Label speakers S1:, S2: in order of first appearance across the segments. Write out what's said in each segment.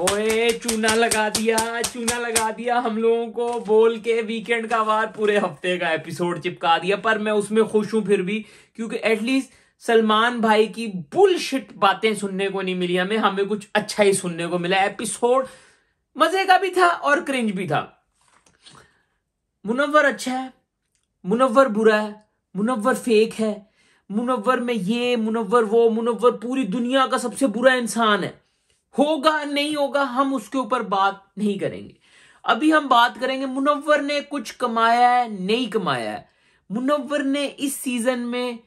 S1: ओए चूना लगा दिया चूना लगा दिया हम लोगों को बोल के वीकेंड का वार पूरे हफ्ते का एपिसोड चिपका दिया पर मैं उसमें खुश हूं फिर भी क्योंकि एटलीस्ट सलमान भाई की बुलशिट बातें सुनने को नहीं मिली हमें हमें कुछ अच्छा ही सुनने को मिला एपिसोड मजे का भी था और क्रिंज भी था मुनव्वर अच्छा है मुनव्वर बुरा है मुनव्वर फेक है मुनव्वर में ये मुनव्वर वो मुनव्वर पूरी दुनिया का सबसे बुरा इंसान है होगा नहीं होगा हम उसके ऊपर बात नहीं करेंगे अभी हम बात करेंगे मुनव्वर ने कुछ कमाया है नहीं कमाया है मुनव्वर ने इस सीजन में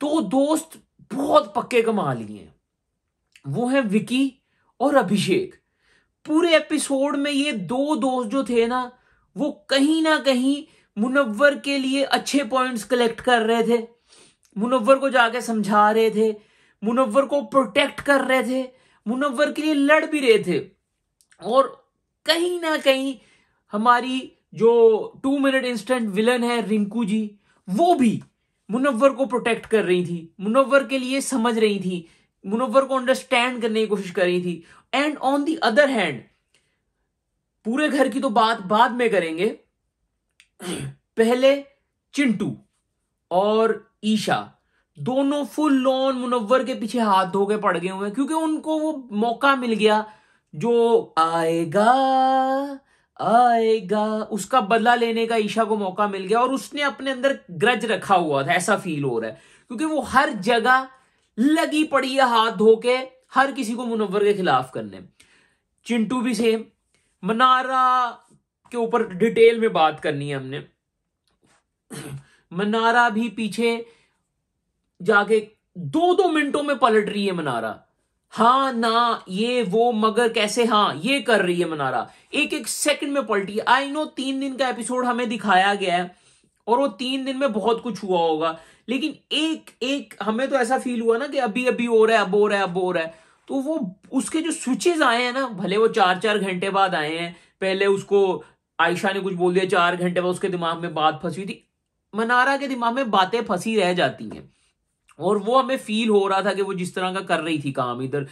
S1: दो दोस्त बहुत पक्के कमा लिए हैं वो है विकी और अभिषेक पूरे एपिसोड में ये दो दोस्त जो थे ना वो कहीं ना कहीं मुनव्वर के लिए अच्छे पॉइंट्स कलेक्ट कर रहे थे मुनव्वर को जाके समझा रहे थे मुनव्वर को प्रोटेक्ट कर रहे थे मुनवर के लिए लड़ भी रहे थे और कहीं ना कहीं हमारी जो टू मिनट इंस्टेंट विलन है रिंकू जी वो भी मुनवर को प्रोटेक्ट कर रही थी मुनवर के लिए समझ रही थी मुनवर को अंडरस्टैंड करने की कोशिश कर रही थी and on the other hand पूरे घर की तो बात बाद में करेंगे पहले चिंटू और ईशा दोनों फुल लोन मुनवर के पीछे हाथ धो के पड़ गए हुए हैं क्योंकि उनको वो मौका मिल गया जो आएगा आएगा उसका बदला लेने का ईशा को मौका मिल गया और उसने अपने अंदर ग्रज रखा हुआ था ऐसा फील हो रहा है क्योंकि वो हर जगह लगी पड़ी है हाथ धो के हर किसी को मुनवर के खिलाफ करने चिंटू भी सेम मनारा के ऊपर डिटेल में बात करनी है हमने मनारा भी पीछे जाके दो दो मिनटों में पलट रही है मनारा हाँ ना ये वो मगर कैसे हाँ ये कर रही है मनारा एक एक सेकंड में पलटी आई नो तीन दिन का एपिसोड हमें दिखाया गया है और वो तीन दिन में बहुत कुछ हुआ होगा लेकिन एक एक हमें तो ऐसा फील हुआ ना कि अभी अभी हो रहा है अब हो रहा है अब हो रहा है तो वो उसके जो स्विचेज आए हैं ना भले वो चार चार घंटे बाद आए हैं पहले उसको आयशा ने कुछ बोल दिया चार घंटे बाद उसके दिमाग में बात फंसी थी मनारा के दिमाग में बातें फंसी रह जाती हैं और वो हमें फील हो रहा था कि वो जिस तरह का कर रही थी काम इधर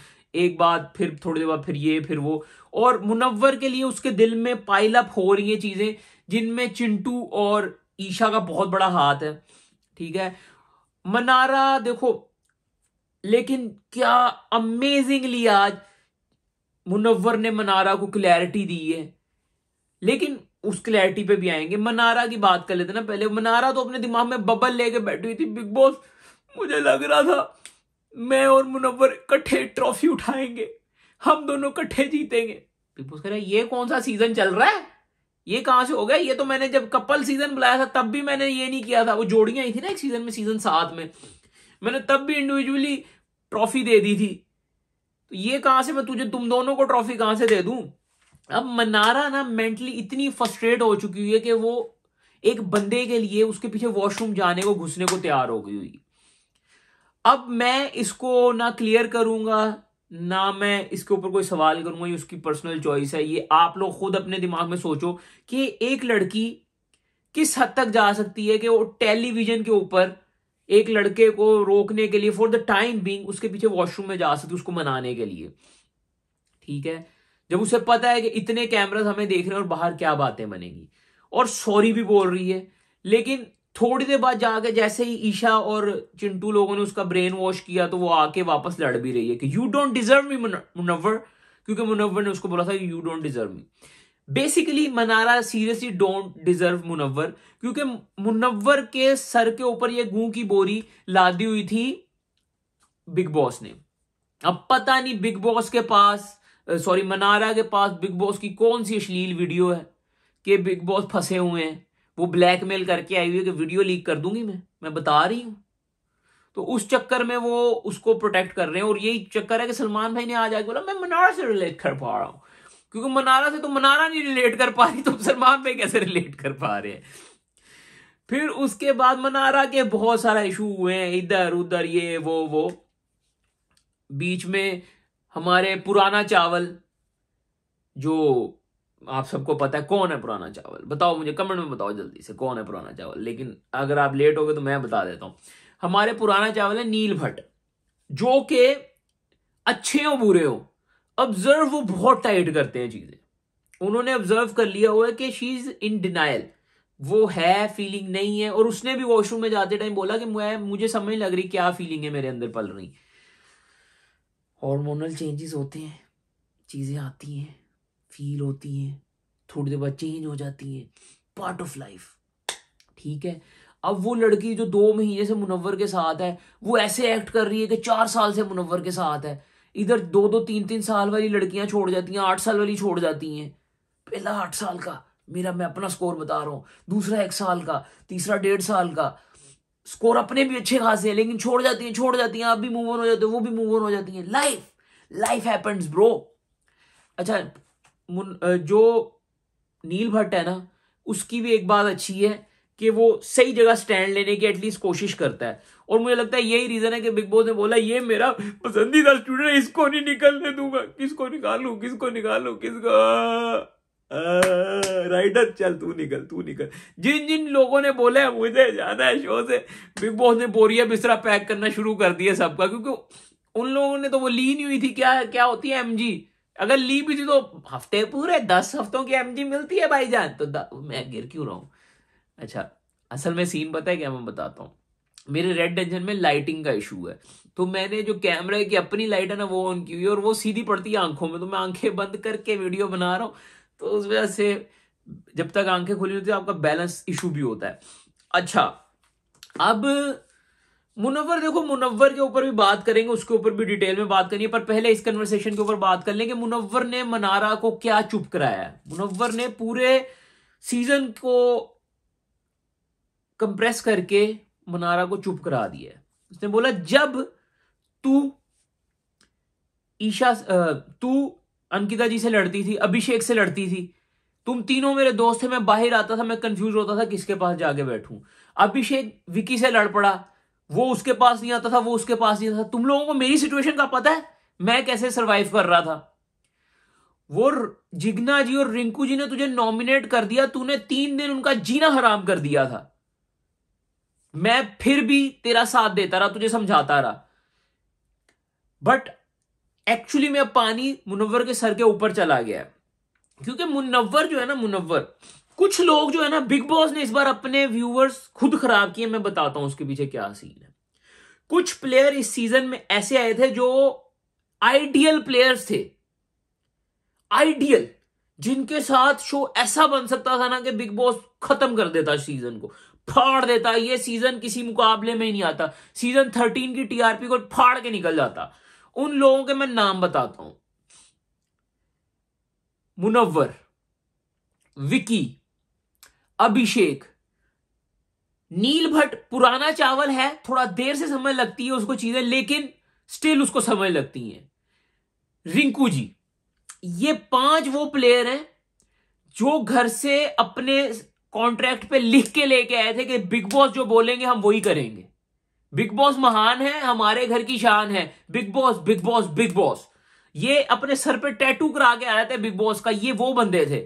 S1: एक बात फिर थोड़ी देर बाद फिर ये फिर वो और मुनव्वर के लिए उसके दिल में पाइल अप हो रही है चीजें जिनमें चिंटू और ईशा का बहुत बड़ा हाथ है ठीक है मनारा देखो लेकिन क्या अमेजिंगली आज मुनव्वर ने मनारा को क्लैरिटी दी है लेकिन उस क्लैरिटी पे भी आएंगे मनारा की बात कर लेते ना पहले मनारा तो अपने दिमाग में बबल लेके बैठी हुई थी बिग बॉस मुझे लग रहा था मैं और मुनव्वर कट्ठे ट्रॉफी उठाएंगे हम दोनों कट्ठे जीतेंगे पीपूस कह रहे ये कौन सा सीजन चल रहा है ये कहां से हो गया ये तो मैंने जब कपल सीजन बुलाया था तब भी मैंने ये नहीं किया था वो जोड़ियां ही थी ना एक सीजन में सीजन सात में मैंने तब भी इंडिविजुअली ट्रॉफी दे दी थी तो ये कहां से मैं तुझे तुम दोनों को ट्रॉफी कहां से दे दू अब मनारा ना मेंटली इतनी फ्रस्ट्रेट हो चुकी हुई है कि वो एक बंदे के लिए उसके पीछे वॉशरूम जाने को घुसने को तैयार हो गई हुई अब मैं इसको ना क्लियर करूंगा ना मैं इसके ऊपर कोई सवाल करूंगा ये उसकी पर्सनल चॉइस है ये आप लोग खुद अपने दिमाग में सोचो कि एक लड़की किस हद तक जा सकती है कि वो टेलीविजन के ऊपर एक लड़के को रोकने के लिए फॉर द टाइम बींग उसके पीछे वॉशरूम में जा सकती है उसको मनाने के लिए ठीक है जब उसे पता है कि इतने कैमराज हमें देख रहे हैं और बाहर क्या बातें बनेगी और सॉरी भी बोल रही है लेकिन थोड़ी देर बाद जाके जैसे ही ईशा और चिंटू लोगों ने उसका ब्रेन वॉश किया तो वो आके वापस लड़ भी रही है कि you don't deserve me Munawar क्योंकि मुनवर ने उसको बोला था you don't deserve me basically Mannara seriously don't deserve Munawar क्योंकि मुनवर के सर के ऊपर ये गू की बोरी लादी हुई थी बिग बॉस ने अब पता नहीं बिग बॉस के पास सॉरी मनारा के पास बिग बॉस की कौन सी अश्लील वीडियो है कि बिग बॉस फंसे हुए हैं वो ब्लैकमेल करके आई हुई है कि वीडियो लीक कर दूंगी मैं मैं बता रही हूँ तो उस चक्कर में वो उसको प्रोटेक्ट कर रहे हैं और यही चक्कर है कि सलमान भाई ने आ जाकर बोला मैं मनारा से रिलेट कर पा रहा हूँ क्योंकि मनारा से तो मनारा नहीं रिलेट कर पा रही तो सलमान भाई कैसे रिलेट कर पा रहे हैं फिर उसके बाद मनारा के बहुत सारे इशू हुए हैं इधर उधर ये वो वो बीच में हमारे पुराना चावल जो आप सबको पता है कौन है पुराना चावल बताओ मुझे कमेंट में बताओ जल्दी से कौन है पुराना चावल लेकिन अगर आप लेट हो गए तो मैं बता देता हूं हमारे पुराना चावल है नील भट्ट जो कि अच्छे हो बुरे हो ऑब्जर्व वो बहुत टाइट करते हैं चीजें उन्होंने ऑब्जर्व कर लिया हुआ है कि शी इज इन डिनाइल वो है फीलिंग नहीं है और उसने भी वॉशरूम में जाते टाइम बोला कि मैं मुझे समझ लग रही क्या फीलिंग है मेरे अंदर पल रही हॉर्मोनल चेंजेस होते हैं चीजें आती हैं फील होती हैं थोड़ी देर बाद चेंज हो जाती हैं पार्ट ऑफ लाइफ ठीक है अब वो लड़की जो दो महीने से मुनवर के साथ है वो ऐसे एक्ट कर रही है कि चार साल से मुनवर के साथ है इधर दो दो तीन तीन साल वाली लड़कियां छोड़ जाती हैं आठ साल वाली छोड़ जाती हैं पहला आठ साल का मेरा मैं अपना स्कोर बता रहा हूँ दूसरा एक साल का तीसरा डेढ़ साल का स्कोर अपने भी अच्छे खासे हैं लेकिन छोड़ जाती हैं छोड़ जाती हैं आप भी मूव ऑन हो जाते हो वो भी मूव ऑन हो जाती हैं लाइफ लाइफ हैपन्स ब्रो अच्छा जो नील भट्ट है ना उसकी भी एक बात अच्छी है कि वो सही जगह स्टैंड लेने की एटलीस्ट कोशिश करता है और मुझे लगता है यही रीजन है कि बिग बॉस ने बोला ये मेरा पसंदीदा स्टूडेंट है इसको नहीं निकलने दूंगा किसको निकालू किसको निकालू किसको राइडर चल तू निकल तू निकल जिन जिन लोगों ने बोला है मुझे ज्यादा है शो से बिग बॉस ने बोरिया बिस्तरा पैक करना शुरू कर दिया सबका क्योंकि उन लोगों ने तो वो ली नहीं हुई थी क्या क्या होती है एमजी अगर ली भी थी तो हफ्ते पूरे दस हफ्तों की एमजी मिलती है भाई जान तो मैं गिर क्यों रहा हूं अच्छा असल में सीन पता है क्या मैं बताता हूँ मेरे रेड डेंजन में लाइटिंग का इशू है तो मैंने जो कैमरे की अपनी लाइट है ना वो ऑन की हुई और वो सीधी पड़ती है आंखों में तो मैं आंखें बंद करके वीडियो बना रहा हूँ तो उस वजह से जब तक आंखें खुली होती है आपका बैलेंस इशू भी होता है अच्छा अब मुनवर देखो मुनवर के ऊपर भी बात करेंगे उसके ऊपर भी डिटेल में बात करनी है पर पहले इस कन्वर्सेशन के ऊपर बात कर लें कि ने मनारा को क्या चुप कराया है मुनवर ने पूरे सीजन को कंप्रेस करके मनारा को चुप करा दिया उसने बोला जब तू ईशा तू अंकिता जी से लड़ती थी अभिषेक से लड़ती थी तुम तीनों मेरे दोस्त थे मैं बाहर आता था मैं कंफ्यूज होता था किसके पास जाके बैठूं अभिषेक विकी से लड़ पड़ा वो उसके पास नहीं आता था वो उसके पास नहीं आता था तुम लोगों को मेरी सिचुएशन का पता है मैं कैसे सरवाइव कर रहा था वो जिग्ना जी और रिंकू जी ने तुझे नॉमिनेट कर दिया तूने तीन दिन उनका जीना हराम कर दिया था मैं फिर भी तेरा साथ देता रहा तुझे समझाता रहा बट एक्चुअली में पानी मुनव्वर के सर के ऊपर चला गया क्योंकि मुनव्वर जो है ना मुनव्वर कुछ लोग जो है ना बिग बॉस ने इस बार अपने व्यूवर्स खुद खराब किए मैं बताता हूं उसके पीछे क्या सीन है कुछ प्लेयर इस सीजन में ऐसे आए थे जो आइडियल प्लेयर्स थे आइडियल जिनके साथ शो ऐसा बन सकता था ना कि बिग बॉस खत्म कर देता सीजन को फाड़ देता ये सीजन किसी मुकाबले में ही नहीं आता सीजन थर्टीन की टीआरपी को फाड़ के निकल जाता उन लोगों के मैं नाम बताता हूं मुनव्वर विकी अभिषेक नील भट्ट पुराना चावल है थोड़ा देर से समय लगती है उसको चीजें लेकिन स्टिल उसको समय लगती है रिंकू जी ये पांच वो प्लेयर हैं जो घर से अपने कॉन्ट्रैक्ट पे लिख के लेके आए थे कि बिग बॉस जो बोलेंगे हम वही करेंगे बिग बॉस महान है हमारे घर की शान है Bigg Boss Bigg Boss Bigg Boss ये अपने सर पे टैटू करा के रहे थे बिग बॉस का ये वो बंदे थे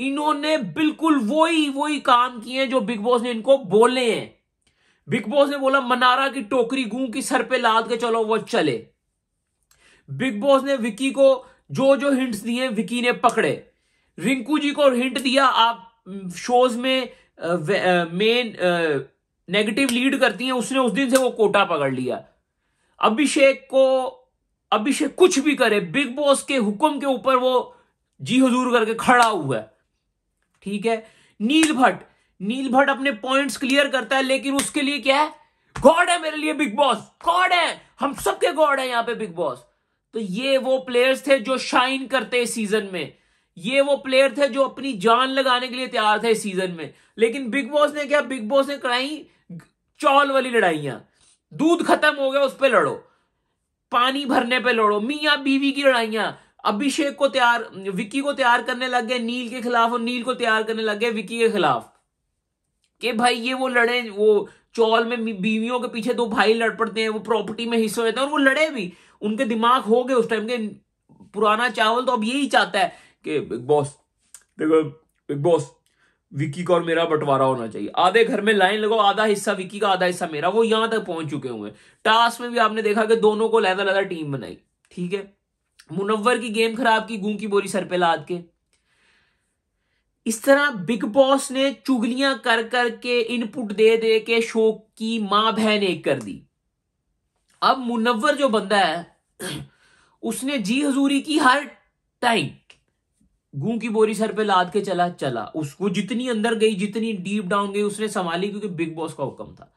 S1: इन्होंने बिल्कुल वही वही काम किए जो बिग बॉस ने इनको बोले हैं बिग बॉस ने बोला मनारा की टोकरी गूं की सर पे लाद के चलो वो चले बिग बॉस ने विकी को जो जो हिंट्स दिए विकी ने पकड़े रिंकू जी को हिंट दिया आप शोज में मेन नेगेटिव लीड करती हैं उसने उस दिन से वो कोटा पकड़ लिया अभिषेक को अभिषेक कुछ भी करे बिग बॉस के हुक्म के ऊपर वो जी हजूर करके खड़ा हुआ है ठीक है नील भट्ट नील भट्ट अपने पॉइंट्स क्लियर करता है लेकिन उसके लिए क्या है गॉड है मेरे लिए बिग बॉस गॉड है हम सबके गॉड है यहाँ पे बिग बॉस तो ये वो प्लेयर्स थे जो शाइन करते इस सीजन में ये वो प्लेयर थे जो अपनी जान लगाने के लिए तैयार थे इस सीजन में लेकिन बिग बॉस ने क्या बिग बॉस ने कराई चौल वाली लड़ाइयां दूध खत्म हो गया उस पर लड़ो पानी भरने पे लड़ो मियां बीवी की लड़ाइयां अभिषेक को तैयार विक्की को तैयार करने लग गए नील के खिलाफ और नील को तैयार करने लग गए विकी के खिलाफ कि भाई ये वो लड़े वो चौल में बीवियों के पीछे दो भाई लड़ पड़ते हैं वो प्रॉपर्टी में हिस्सा लेते हैं और वो लड़े भी उनके दिमाग हो गए उस टाइम के पुराना चावल तो अब यही चाहता है कि बिग बॉस देखो बिग बॉस विकी का और मेरा बंटवारा होना चाहिए आधे घर में लाइन लगाओ आधा हिस्सा विकी का आधा हिस्सा मेरा वो यहां तक पहुंच चुके हुए टास्क में भी आपने देखा कि दोनों को लहदा लहदा टीम बनाई ठीक है मुनव्वर की गेम खराब की गू की बोरी सर पे लाद के इस तरह बिग बॉस ने चुगलियां कर कर के इनपुट दे दे के शो की मां बहन एक कर दी अब मुनव्वर जो बंदा है उसने जी हजूरी की हर टाइम गूं की बोरी सर पे लाद के चला चला उसको जितनी अंदर गई जितनी डीप डाउन गई उसने संभाली क्योंकि बिग बॉस का हुक्म था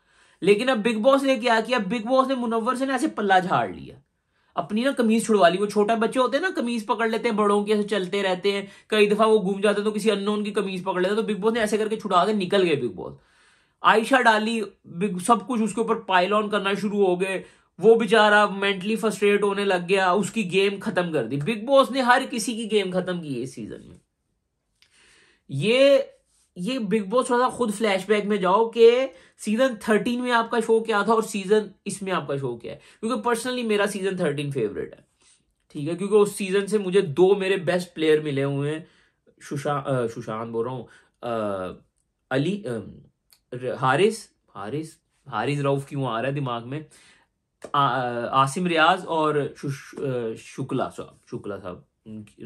S1: लेकिन अब बिग बॉस ने क्या किया बिग बॉस ने मुनव्वर से ना ऐसे पल्ला झाड़ लिया अपनी ना कमीज छुड़वा ली वो छोटा बच्चे होते हैं ना कमीज पकड़ लेते हैं बड़ों की ऐसे चलते रहते हैं कई दफा वो घूम जाते तो किसी अननोन की कमीज पकड़ लेते तो बिग बॉस ने ऐसे करके छुड़ा के निकल गए बिग बॉस आयशा डाली बिग सब कुछ उसके ऊपर पाइल ऑन करना शुरू हो गए वो बेचारा मेंटली फ्रस्ट्रेट होने लग गया उसकी गेम खत्म कर दी बिग बॉस ने हर किसी की गेम खत्म की इस सीजन में ये ये बिग बॉस थोड़ा सा खुद फ्लैशबैक में जाओ कि सीजन थर्टीन में आपका शो क्या था और सीजन इसमें आपका शो क्या है क्योंकि पर्सनली मेरा सीजन थर्टीन फेवरेट है ठीक है क्योंकि उस सीजन से मुझे दो मेरे बेस्ट प्लेयर मिले हुए हैं सुशांत सुशांत बोल रहा हूँ अली हारिस हारिस हारिस रऊफ क्यों आ रहा है दिमाग में आ, आसिम रियाज और शुक्ला साहब शुक्ला साहब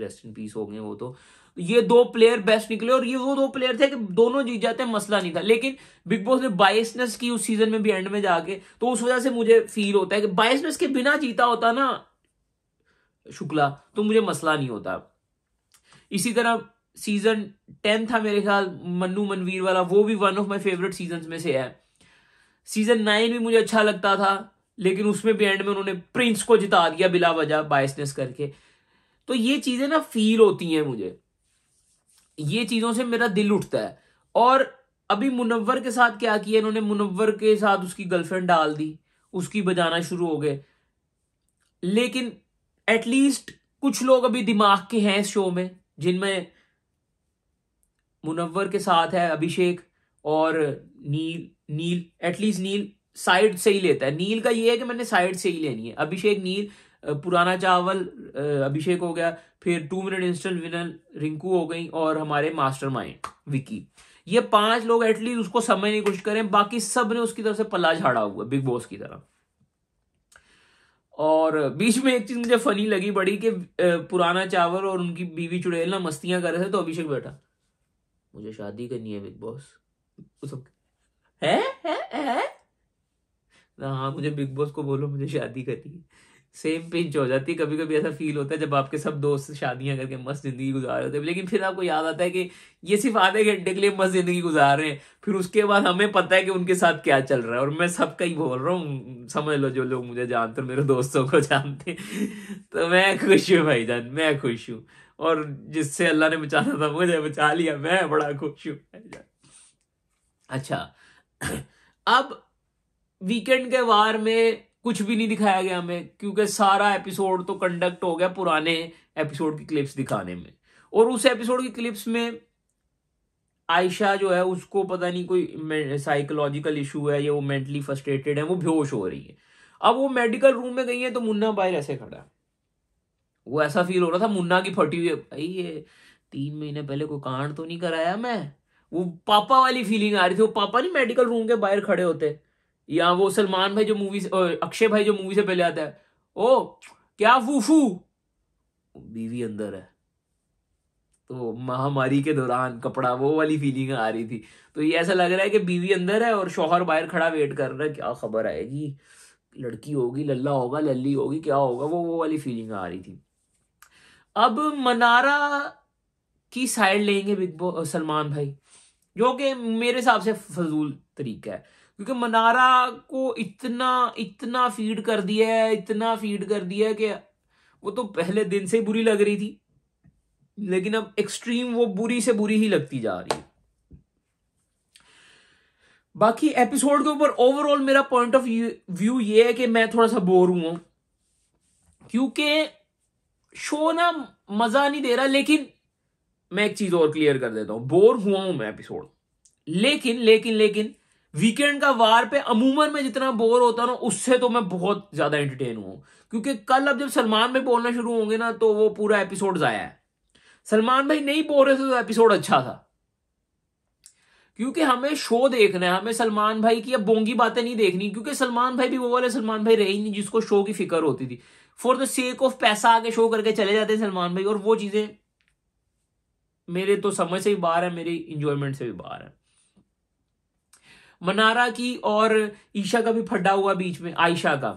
S1: रेस्ट इन पीस हो गए वो तो ये दो प्लेयर बेस्ट निकले और ये वो दो प्लेयर थे कि दोनों जीत जाते हैं मसला नहीं था लेकिन बिग बॉस ने बायसनेस की उस सीजन में भी एंड में जाके तो उस वजह से मुझे फील होता है कि बायसनेस के बिना जीता होता ना शुक्ला तो मुझे मसला नहीं होता इसी तरह सीजन टेन था मेरे ख्याल मन्नू मनवीर वाला वो भी one of my favourite season में से है सीजन नाइन भी मुझे अच्छा लगता था लेकिन उसमें भी एंड में उन्होंने प्रिंस को जिता दिया बिला वजह बायसनेस करके तो ये चीजें ना फील होती हैं मुझे ये चीजों से मेरा दिल उठता है और अभी मुनव्वर के साथ क्या किया इन्होंने मुनव्वर के साथ उसकी गर्लफ्रेंड डाल दी उसकी बजाना शुरू हो गए लेकिन एटलीस्ट कुछ लोग अभी दिमाग के हैं इस शो में जिनमें मुनव्वर के साथ है अभिषेक और नील नील एटलीस्ट नील साइड से ही लेता है नील का ये है कि मैंने साइड से ही लेनी है अभिषेक नील पुराना चावल अभिषेक हो गया फिर two minute instant winner Rinku हो गई और हमारे माइंड विकी ये पांच लोग एटलीस्ट उसको समय नहीं कुछ करें बाकी सब ने उसकी तरफ से पला झाड़ा हुआ बिग बॉस की तरह और बीच में एक चीज मुझे फनी लगी बड़ी कि पुराना चावल और उनकी बीवी चुड़ैल ना मस्तियां कर रहे थे तो अभिषेक बैठा मुझे शादी करनी है बिग बॉस सब है है है हाँ मुझे बिग बॉस को बोलो मुझे शादी करनी है सेम पिंच हो जाती है कभी कभी ऐसा फील होता है जब आपके सब दोस्त शादियां करके मस्त जिंदगी गुजार रहे हैं लेकिन फिर आपको याद आता है कि ये सिर्फ आधे घंटे के लिए मस्त जिंदगी गुजार रहे हैं फिर उसके बाद हमें पता है कि उनके साथ क्या चल रहा है और मैं सबका ही बोल रहा हूँ समझ लो जो लोग मुझे जानते मेरे दोस्तों को जानते तो मैं खुश हूँ भाई जान मैं खुश हूँ और जिससे अल्लाह ने बचाना था मुझे बचा लिया मैं बड़ा खुश हूँ अच्छा अब वीकेंड के वार में कुछ भी नहीं दिखाया गया हमें क्योंकि सारा एपिसोड तो कंडक्ट हो गया पुराने एपिसोड की क्लिप्स दिखाने में और उस एपिसोड की क्लिप्स में आयशा जो है उसको पता नहीं कोई साइकोलॉजिकल इशू है या वो मेंटली फ्रस्ट्रेटेड है वो बेहोश हो रही है अब वो मेडिकल रूम में गई है तो मुन्ना बाहर ऐसे खड़ा वो ऐसा फील हो रहा था मुन्ना की फटी हुई भाई ये तीन महीने पहले कोई कांड तो नहीं कराया मैं वो पापा वाली फीलिंग आ रही थी वो पापा नहीं मेडिकल रूम के बाहर खड़े होते या वो सलमान भाई जो मूवी अक्षय भाई जो मूवी से पहले आता है ओ क्या फूफू बीवी अंदर है तो महामारी के दौरान कपड़ा वो वाली फीलिंग आ रही थी तो ये ऐसा लग रहा है कि बीवी अंदर है और शोहर बाहर खड़ा वेट कर रहा है क्या खबर आएगी लड़की होगी लल्ला होगा लल्ली होगी क्या होगा वो वो वाली फीलिंग आ रही थी अब मनारा की साइड लेंगे बिग बॉस सलमान भाई जो कि मेरे हिसाब से फजूल तरीका है क्योंकि मनारा को इतना इतना फीड कर दिया है इतना फीड कर दिया है कि वो तो पहले दिन से ही बुरी लग रही थी लेकिन अब एक्सट्रीम वो बुरी से बुरी ही लगती जा रही है बाकी एपिसोड के ऊपर ओवरऑल मेरा पॉइंट ऑफ व्यू ये है कि मैं थोड़ा सा बोर हूं क्योंकि शो ना मजा नहीं दे रहा लेकिन मैं एक चीज और क्लियर कर देता हूं बोर हुआ हूं मैं एपिसोड लेकिन लेकिन लेकिन वीकेंड का वार पे अमूमन में जितना बोर होता ना उससे तो मैं बहुत ज्यादा एंटरटेन हूं क्योंकि कल अब जब सलमान भाई बोलना शुरू होंगे ना तो वो पूरा एपिसोड जाया है सलमान भाई नहीं बोल रहे थे तो एपिसोड अच्छा था क्योंकि हमें शो देखना है हमें सलमान भाई की अब बोंगी बातें नहीं देखनी क्योंकि सलमान भाई भी वो वाले सलमान भाई रहे नहीं जिसको शो की फिक्र होती थी फॉर द सेक ऑफ पैसा आके शो करके चले जाते हैं सलमान भाई और वो चीजें मेरे तो समझ से भी बाहर है मेरी इंजॉयमेंट से भी बाहर है मनारा की और ईशा का भी फड्डा हुआ बीच में आयशा का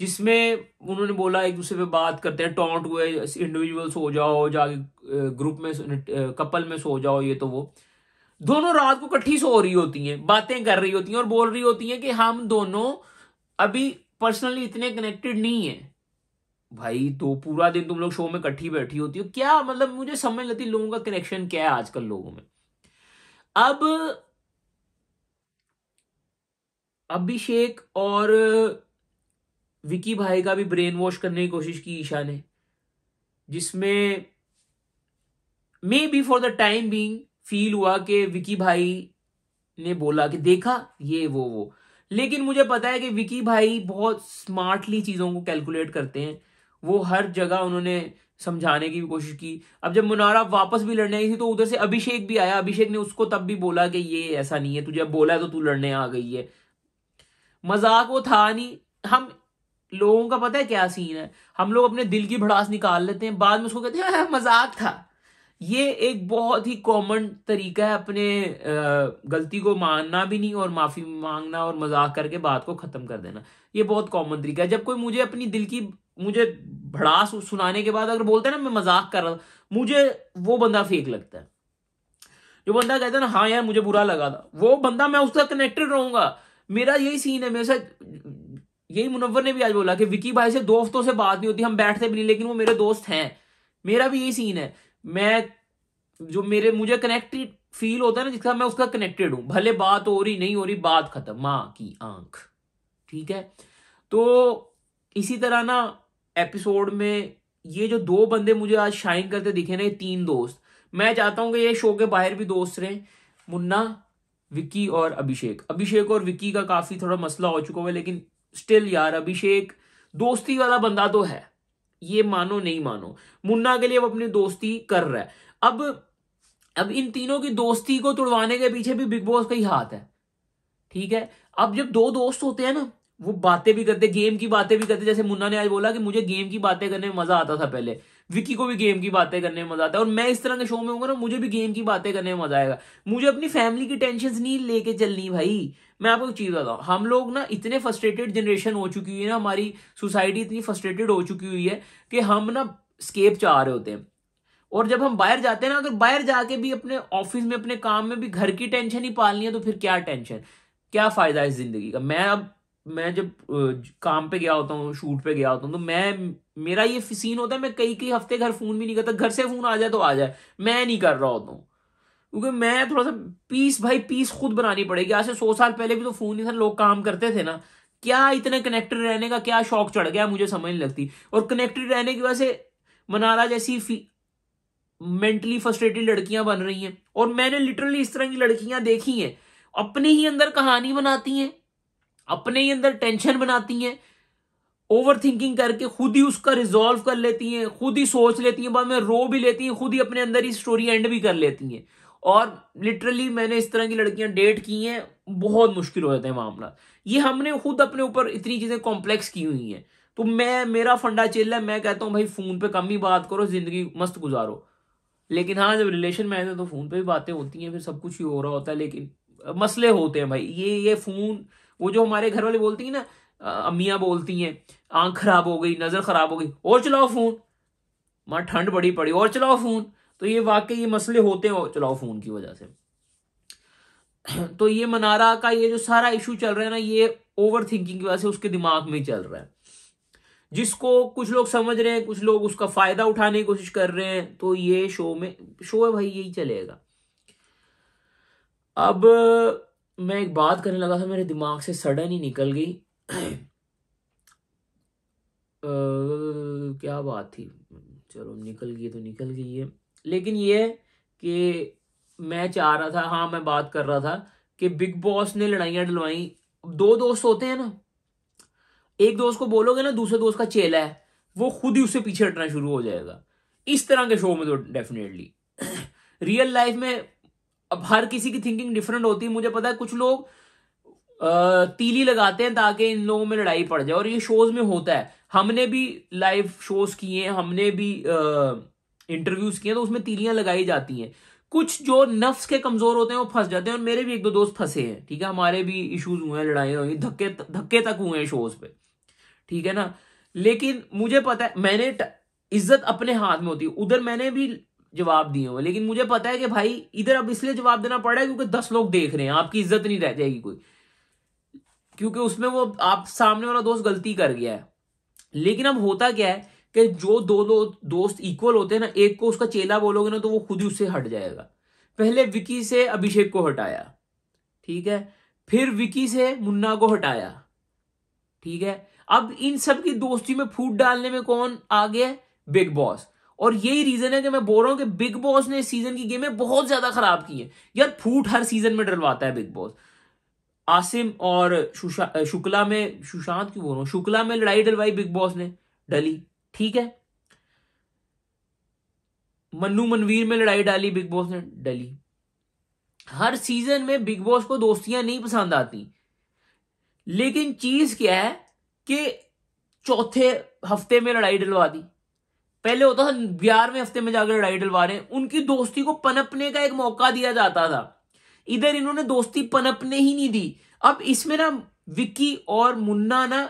S1: जिसमें उन्होंने बोला एक दूसरे पे बात करते हैं टॉन्ट हुए इंडिविजुअल सो जाओ जाके ग्रुप में कपल में सो जाओ ये तो वो दोनों रात को कट्ठी सो रही होती हैं बातें कर रही होती हैं और बोल रही होती हैं कि हम दोनों अभी पर्सनली इतने कनेक्टेड नहीं है भाई तो पूरा दिन तुम लोग शो में कट्ठी बैठी होती हो क्या मतलब मुझे समझ लगती लोगों का कनेक्शन क्या है आजकल लोगों में अब अभिषेक और विकी भाई का भी ब्रेन वॉश करने की कोशिश की ईशा ने जिसमें may be for the time being feel हुआ कि विकी भाई ने बोला कि देखा ये वो वो लेकिन मुझे पता है कि विकी भाई बहुत स्मार्टली चीज़ों को कैलकुलेट करते हैं वो हर जगह उन्होंने समझाने की भी कोशिश की अब जब मुनारा वापस भी लड़ने आई थी तो उधर से अभिषेक भी आया अभिषेक ने उसको तब भी बोला कि ये ऐसा नहीं है तुझे बोला है तो तू लड़ने आ गई है मजाक वो था नहीं हम लोगों का पता है क्या सीन है हम लोग अपने दिल की भड़ास निकाल लेते हैं बाद में उसको कहते हैं हाँ, मजाक था ये एक बहुत ही कॉमन तरीका है अपने गलती को मानना भी नहीं और माफी मांगना और मजाक करके बात को खत्म कर देना ये बहुत कॉमन तरीका है जब कोई मुझे अपनी दिल की मुझे भड़ास सुनाने के बाद अगर बोलते हैं ना मैं मजाक कर रहा मुझे वो बंदा फेक लगता है जो बंदा कहता है ना हाँ यार मुझे बुरा लगा था वो बंदा मैं उसका कनेक्टेड रहूंगा मेरा यही सीन है मेरे साथ यही मुनवर ने भी आज बोला कि विकी भाई से दोस्तों से बात नहीं होती हम बैठते भी नहीं लेकिन वो मेरे दोस्त हैं मेरा भी यही सीन है मैं जो मेरे मुझे कनेक्टेड फील होता है ना जिसका मैं उसका कनेक्टेड हूं भले बात हो रही नहीं हो रही बात खत्म माँ की आंख ठीक है तो इसी तरह ना एपिसोड में ये जो दो बंदे मुझे आज शाइन करते दिखे ना ये तीन दोस्त मैं चाहता हूँ कि ये शो के बाहर भी दोस्त रहे मुन्ना विक्की और अभिषेक अभिषेक और विक्की का काफी थोड़ा मसला हो चुका हुआ है लेकिन स्टिल यार अभिषेक दोस्ती वाला बंदा तो है ये मानो नहीं मानो मुन्ना के लिए अब अपनी दोस्ती कर रहा है अब अब इन तीनों की दोस्ती को तोड़वाने के पीछे भी बिग बॉस का ही हाथ है ठीक है अब जब दो दोस्त होते हैं ना वो बातें भी करते गेम की बातें भी करते जैसे मुन्ना ने आज बोला कि मुझे गेम की बातें करने में मजा आता था पहले विकी को भी गेम की बातें करने में मजा आता है और मैं इस तरह के शो में हूँ ना मुझे भी गेम की बातें करने में मजा आएगा मुझे अपनी फैमिली की टेंशन नहीं लेके चलनी भाई मैं आपको एक चीज बताऊँ हम लोग ना इतने फ्रस्ट्रेटेड जनरेशन हो चुकी हुई है ना हमारी सोसाइटी इतनी फ्रस्ट्रेटेड हो चुकी हुई है कि हम ना स्केप चाह रहे होते हैं और जब हम बाहर जाते हैं ना अगर बाहर जाके भी अपने ऑफिस में अपने काम में भी घर की टेंशन ही पालनी है तो फिर क्या टेंशन क्या फायदा है जिंदगी का मैं अब मैं जब काम पे गया होता हूँ शूट पे गया होता हूँ तो मैं मेरा ये सीन होता है मैं कई कई हफ्ते घर फोन भी नहीं करता घर से फोन आ जाए तो आ जाए मैं नहीं कर रहा होता हूँ क्योंकि मैं थोड़ा सा पीस भाई पीस खुद बनानी पड़ेगी आज से सौ साल पहले भी तो फोन नहीं था लोग काम करते थे ना क्या इतने कनेक्टेड रहने का क्या शौक चढ़ गया मुझे समझ नहीं लगती और कनेक्टेड रहने की वजह से मनारा जैसी मेंटली फ्रस्ट्रेटेड लड़कियां बन रही हैं और मैंने लिटरली इस तरह की लड़कियां देखी हैं अपने ही अंदर कहानी बनाती हैं अपने ही अंदर टेंशन बनाती हैं ओवर थिंकिंग करके खुद ही उसका रिजॉल्व कर लेती हैं खुद ही सोच लेती हैं बाद में रो भी लेती हैं खुद ही अपने अंदर ही स्टोरी एंड भी कर लेती हैं और लिटरली मैंने इस तरह की लड़कियां डेट की हैं बहुत मुश्किल हो जाता है मामला ये हमने खुद अपने ऊपर इतनी चीज़ें कॉम्प्लेक्स की हुई हैं तो मैं मेरा फंडा चिल है मैं कहता हूँ भाई फ़ोन पे कम ही बात करो ज़िंदगी मस्त गुजारो लेकिन हाँ जब रिलेशन में आए थे तो फ़ोन पे भी बातें होती हैं फिर सब कुछ ही हो रहा होता है लेकिन मसले होते हैं भाई ये ये फ़ोन वो जो हमारे घर वाले बोलती हैं ना अम्मिया बोलती हैं आंख खराब हो गई नज़र खराब हो गई और चलाओ फ़ोन मां ठंड बड़ी पड़ी और चलाओ फ़ोन तो ये वाकई ये मसले होते हैं और चलाओ फ़ोन की वजह से तो ये मनारा का ये जो सारा इशू चल रहा है ना ये ओवर थिंकिंग की वजह से उसके दिमाग में चल रहा है जिसको कुछ लोग समझ रहे हैं कुछ लोग उसका फायदा उठाने की कोशिश कर रहे हैं तो ये शो में शो है भाई यही चलेगा अब मैं एक बात करने लगा था मेरे दिमाग से सडन ही निकल गई क्या बात थी चलो निकल गई तो निकल गई है लेकिन ये कि मैं चाह रहा था हाँ मैं बात कर रहा था कि बिग बॉस ने लड़ाइयाँ डलवाई दो दोस्त होते हैं ना एक दोस्त को बोलोगे ना दूसरे दोस्त का चेला है वो खुद ही उससे पीछे हटना शुरू हो जाएगा इस तरह के शो में तो डेफिनेटली रियल लाइफ में अब हर किसी की थिंकिंग डिफरेंट होती है मुझे पता है कुछ लोग तीली लगाते हैं ताकि इन लोगों में लड़ाई पड़ जाए और ये शोज में होता है हमने भी लाइव शोज किए हमने भी इंटरव्यूज किए तो उसमें तीलियां लगाई जाती हैं कुछ जो नफ्स के कमजोर होते हैं वो फंस जाते हैं और मेरे भी एक दो दोस्त फंसे हैं ठीक है हमारे भी इश्यूज हुए हैं लड़ाई हुई धक्के धक्के तक हुए हैं शोज पे ठीक है ना लेकिन मुझे पता है मैंने इज्जत अपने हाथ में होती है उधर मैंने भी जवाब दिए हुए लेकिन मुझे पता है कि भाई इधर अब इसलिए जवाब देना पड़ रहा है क्योंकि दस लोग देख रहे हैं आपकी इज्जत नहीं रह जाएगी कोई क्योंकि उसमें वो आप सामने वाला दोस्त गलती कर गया है लेकिन अब होता क्या है कि जो दो दो दोस्त इक्वल होते हैं ना एक को उसका चेला बोलोगे ना तो वो खुद ही उससे हट जाएगा पहले विकी से अभिषेक को हटाया ठीक है फिर विकी से मुन्ना को हटाया ठीक है अब इन सब की दोस्ती में फूट डालने में कौन आ गया बिग बॉस और यही रीजन है कि मैं बोल रहा हूं कि बिग बॉस ने सीजन की गेमें बहुत ज्यादा खराब की है यार फूट हर सीजन में डलवाता है बिग बॉस आसिम और शुक्ला में सुशांत क्यों बोल रहा हूं शुक्ला में लड़ाई डलवाई बिग बॉस ने डली ठीक है मनु मनवीर में लड़ाई डाली बिग बॉस ने डली हर सीजन में बिग बॉस को दोस्तियां नहीं पसंद आती लेकिन चीज क्या है कि चौथे हफ्ते में लड़ाई डलवा दी पहले होता था ग्यारहवें हफ्ते में जाकर लड़ाई डलवा रहे हैं उनकी दोस्ती को पनपने का एक मौका दिया जाता था इधर इन्होंने दोस्ती पनपने ही नहीं दी अब इसमें ना विक्की और मुन्ना ना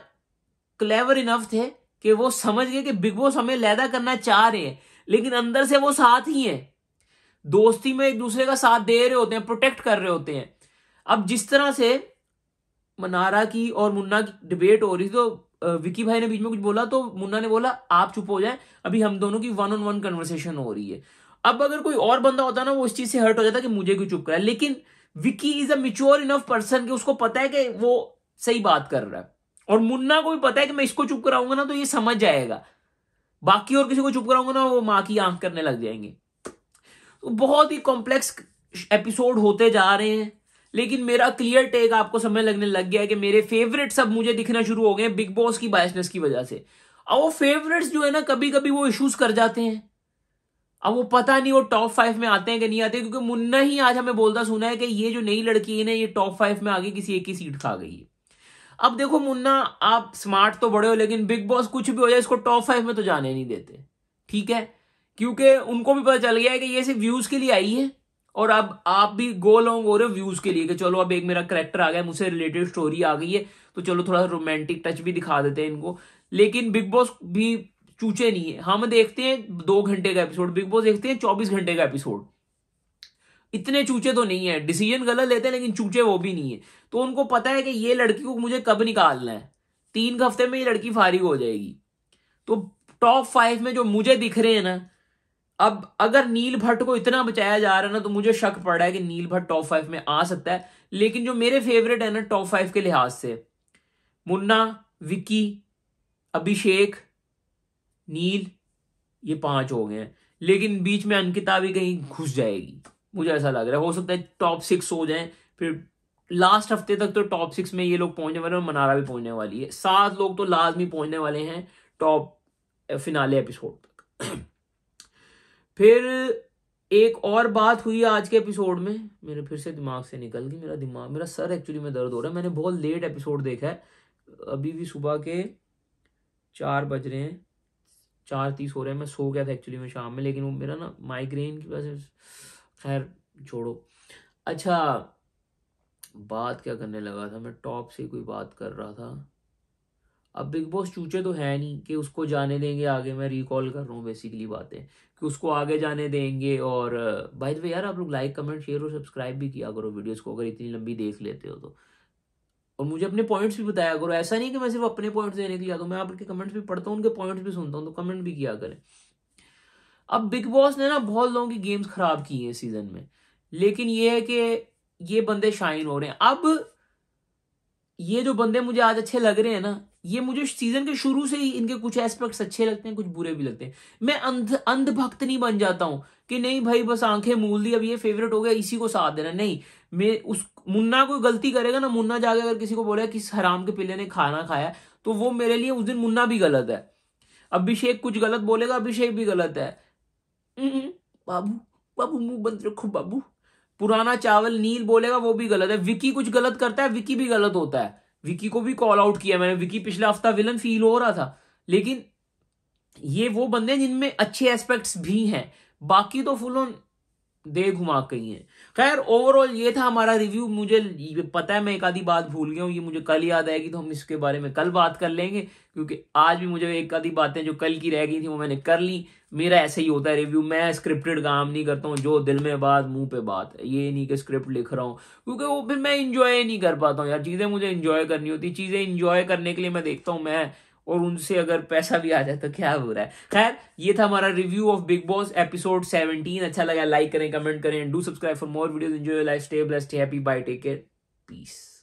S1: क्लेवर इनफ थे कि वो समझ गए कि बिग बॉस हमें लैदा करना चाह रहे हैं लेकिन अंदर से वो साथ ही हैं दोस्ती में एक दूसरे का साथ दे रहे होते हैं प्रोटेक्ट कर रहे होते हैं अब जिस तरह से मनारा की और मुन्ना की डिबेट हो रही थी तो विकी भाई ने बीच में कुछ बोला तो मुन्ना ने बोला आप चुप हो जाए अभी हम दोनों की वन ऑन वन कन्वर्सेशन हो रही है अब अगर कोई और बंदा होता ना वो इस चीज से हर्ट हो जाता कि मुझे क्यों चुप करा लेकिन Vicky is a mature enough person कि उसको पता है कि वो सही बात कर रहा है और मुन्ना को भी पता है कि मैं इसको चुप कराऊंगा ना तो ये समझ जाएगा बाकी और किसी को चुप कराऊंगा ना वो माँ की आंख करने लग जाएंगे तो बहुत ही कॉम्प्लेक्स एपिसोड होते जा रहे हैं लेकिन मेरा क्लियर टेक आपको समय लगने लग गया है कि मेरे फेवरेट सब मुझे दिखना शुरू हो गए बिग बॉस की बायसनेस की वजह से अब वो फेवरेट्स जो है ना कभी कभी वो इश्यूज कर जाते हैं अब वो पता नहीं वो टॉप फाइव में आते हैं कि नहीं आते क्योंकि मुन्ना ही आज हमें बोलता सुना है कि ये जो नई लड़की है ना ये टॉप फाइव में आगे किसी एक की सीट खा गई है अब देखो मुन्ना आप स्मार्ट तो बड़े हो लेकिन बिग बॉस कुछ भी हो जाए इसको टॉप फाइव में तो जाने नहीं देते ठीक है क्योंकि उनको भी पता चल गया है कि ये सिर्फ व्यूज के लिए आई है और अब आप भी गो लॉन्ग हो रहे हो व्यूज के लिए कि चलो अब एक मेरा करेक्टर आ गया मुझसे रिलेटेड स्टोरी आ गई है तो चलो थोड़ा रोमांटिक टच भी दिखा देते हैं इनको लेकिन बिग बॉस भी चूचे नहीं है हम देखते हैं दो घंटे का एपिसोड बिग बॉस देखते हैं चौबीस घंटे का एपिसोड इतने चूचे तो नहीं है डिसीजन गलत लेते हैं लेकिन चूचे वो भी नहीं है तो उनको पता है कि ये लड़की को मुझे कब निकालना है तीन हफ्ते में ये लड़की फारिग हो जाएगी तो टॉप फाइव में जो मुझे दिख रहे हैं ना अब अगर नील भट्ट को इतना बचाया जा रहा है ना तो मुझे शक पड़ रहा है कि नील भट्ट टॉप फाइव में आ सकता है लेकिन जो मेरे फेवरेट है ना टॉप फाइव के लिहाज से मुन्ना विकी अभिषेक नील ये पांच हो गए हैं लेकिन बीच में अंकिता भी कहीं घुस जाएगी मुझे ऐसा लग रहा है हो सकता है टॉप सिक्स हो जाए फिर लास्ट हफ्ते तक तो टॉप सिक्स में ये लोग पहुंचने वाले और मनारा भी पहुंचने वाली है सात लोग तो लाजमी पहुंचने वाले हैं टॉप फिनाले एपिसोड तक फिर एक और बात हुई आज के एपिसोड में मेरे फिर से दिमाग से निकल गई मेरा दिमाग मेरा सर एक्चुअली में दर्द हो रहा है मैंने बहुत लेट एपिसोड देखा है अभी भी सुबह के चार बज रहे हैं चार तीस हो रहे हैं मैं सो गया था एक्चुअली में शाम में लेकिन वो मेरा ना माइग्रेन की वजह से खैर छोड़ो अच्छा बात क्या करने लगा था मैं टॉप से कोई बात कर रहा था अब बिग बॉस चूचे तो है नहीं कि उसको जाने देंगे आगे मैं रिकॉल कर रहा हूँ बेसिकली बातें कि उसको आगे जाने देंगे और भाई वे यार आप लोग लाइक कमेंट शेयर और सब्सक्राइब भी किया करो वीडियोस को अगर इतनी लंबी देख लेते हो तो और मुझे अपने पॉइंट्स भी बताया करो ऐसा नहीं कि मैं सिर्फ अपने पॉइंट्स देने के लिए आता हूँ मैं आपके कमेंट्स भी पढ़ता हूँ उनके पॉइंट्स भी सुनता हूँ तो कमेंट भी किया करें अब बिग बॉस ने ना बहुत लोगों की गेम्स खराब की हैं सीजन में लेकिन ये है कि ये बंदे शाइन हो रहे हैं अब ये जो बंदे मुझे आज अच्छे लग रहे हैं ना ये मुझे सीजन के शुरू से ही इनके कुछ एस्पेक्ट्स अच्छे लगते हैं कुछ बुरे भी लगते हैं मैं अंध अंधभक्त नहीं बन जाता हूं कि नहीं भाई बस आंखें मूल दी अब ये फेवरेट हो गया इसी को साथ देना नहीं मैं उस मुन्ना कोई गलती करेगा ना मुन्ना जाके अगर किसी को बोले किस हराम के पिल्ले ने खाना खाया तो वो मेरे लिए उस दिन मुन्ना भी गलत है अभिषेक कुछ गलत बोलेगा अभिषेक भी गलत है हम्म, बाबू बाबू मुंह बंद रखो बाबू पुराना चावल नील बोलेगा वो भी गलत है विकी कुछ गलत करता है विकी भी गलत होता है विकी को भी कॉल आउट किया मैंने विकी पिछला हफ्ता विलन फील हो रहा था लेकिन ये वो बंदे जिनमें अच्छे एस्पेक्ट्स भी हैं बाकी तो फुल ऑन घुमा कहीं है खैर ओवरऑल ये था हमारा रिव्यू मुझे पता है मैं एक आधी बात भूल गया हूँ ये मुझे कल याद आएगी तो हम इसके बारे में कल बात कर लेंगे क्योंकि आज भी मुझे एक आधी बातें जो कल की रह गई थी वो मैंने कर ली मेरा ऐसे ही होता है रिव्यू मैं स्क्रिप्टेड काम नहीं करता हूँ जो दिल में बात मुंह पे बात ये नहीं कि स्क्रिप्ट लिख रहा हूँ क्योंकि वो फिर मैं इंजॉय नहीं कर पाता हूँ यार चीज़ें मुझे इंजॉय करनी होती चीज़ें इंजॉय करने के लिए मैं देखता हूँ मैं और उनसे अगर पैसा भी आ जाए तो क्या हो रहा है खैर ये था हमारा review of Bigg Boss episode 17 अच्छा लगा लाइक करें कमेंट करें do subscribe for more videos enjoy life stay blessed happy bye take care piece